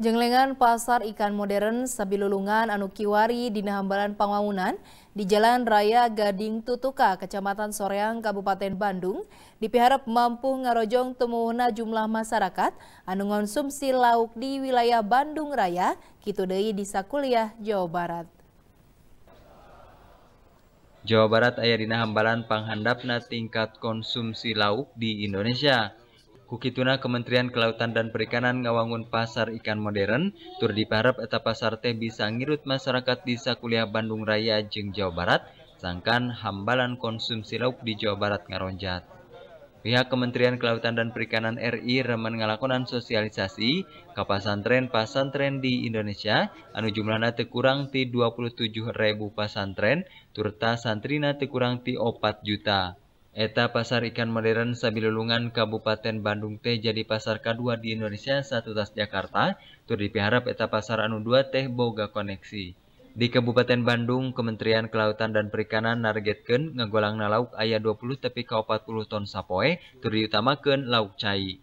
Jenglengan pasar ikan modern Sabilulungan Anukiwari di nahambalan Pangwangunan di Jalan Raya Gading Tutuka, Kecamatan Soreang, Kabupaten Bandung, dipiharap mampu ngarojong temuhna jumlah masyarakat anu konsumsi lauk di wilayah Bandung Raya, Kitudei di Sakuliah, Jawa Barat. Jawa Barat Ayah dina Nahambalan panghandapna tingkat konsumsi lauk di Indonesia. Kukituna Kementerian Kelautan dan Perikanan ngawangun pasar ikan modern, tur diparep eta pasar teh bisa ngirut masyarakat di Sakuliah Bandung Raya Jeng Jawa Barat, sangkan hambalan konsumsi lauk di Jawa Barat ngaronjat. Pihak Kementerian Kelautan dan Perikanan RI remen ngalakonan sosialisasi ke pasantren pasantren di Indonesia anu jumlahnya terkurang kurang ti 27.000 pasantren turta santrina terkurang ti 4 juta. Eta pasar ikan modern Sabilulungan Kabupaten Bandung teh jadi pasar kedua di Indonesia satu tas Jakarta, tur dipiharap eta pasar anu dua teh boga koneksi. Di Kabupaten Bandung, Kementerian Kelautan dan Perikanan nargetkan ngegolang lauk ayah 20 tepi ke 40 ton sapoe, tur diutamakan lauk cai.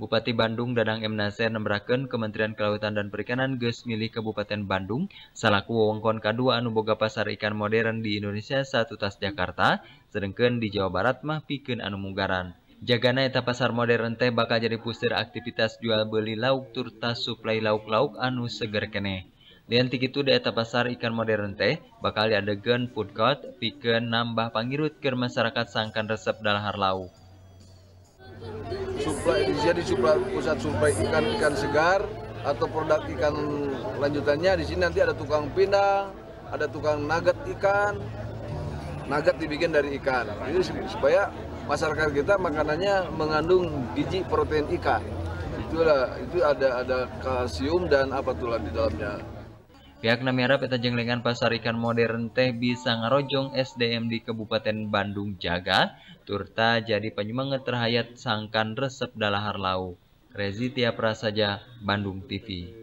bupati Bandung dandang Mnabraken Kementerian Kelautan dan Perikanan Ges milih Kabupaten Bandung salahku wegkon kedua anu Boga pasar ikan modern di Indonesia satu tas Jakarta sengken di Jawa Barat mah piken Anu mugaran jagana eta pasar modernente bakal jadi pusir aktivitas jual beli lauk turta supplyi lauk-lauk anu segerkene dan titud eta pasar ikan modern teh bakal lidegan foodco piken nambah panirrutkir masyarakat sangangkan resep Dahar laut Jadi pusat suplai ikan-ikan segar atau produk ikan lanjutannya. Di sini nanti ada tukang pindang, ada tukang nugget ikan, nugget dibikin dari ikan. Jadi supaya masyarakat kita makanannya mengandung biji protein ikan. Itulah itu ada ada kalsium dan apa tulang di dalamnya. Pihak namira peta jenglengan pasar ikan modern teh bisa ngarojong SDM di Kabupaten Bandung jaga, turta jadi penyemangat terhayat sangkan resep dalahar lau. Rezi Tia Prasaja, Bandung TV.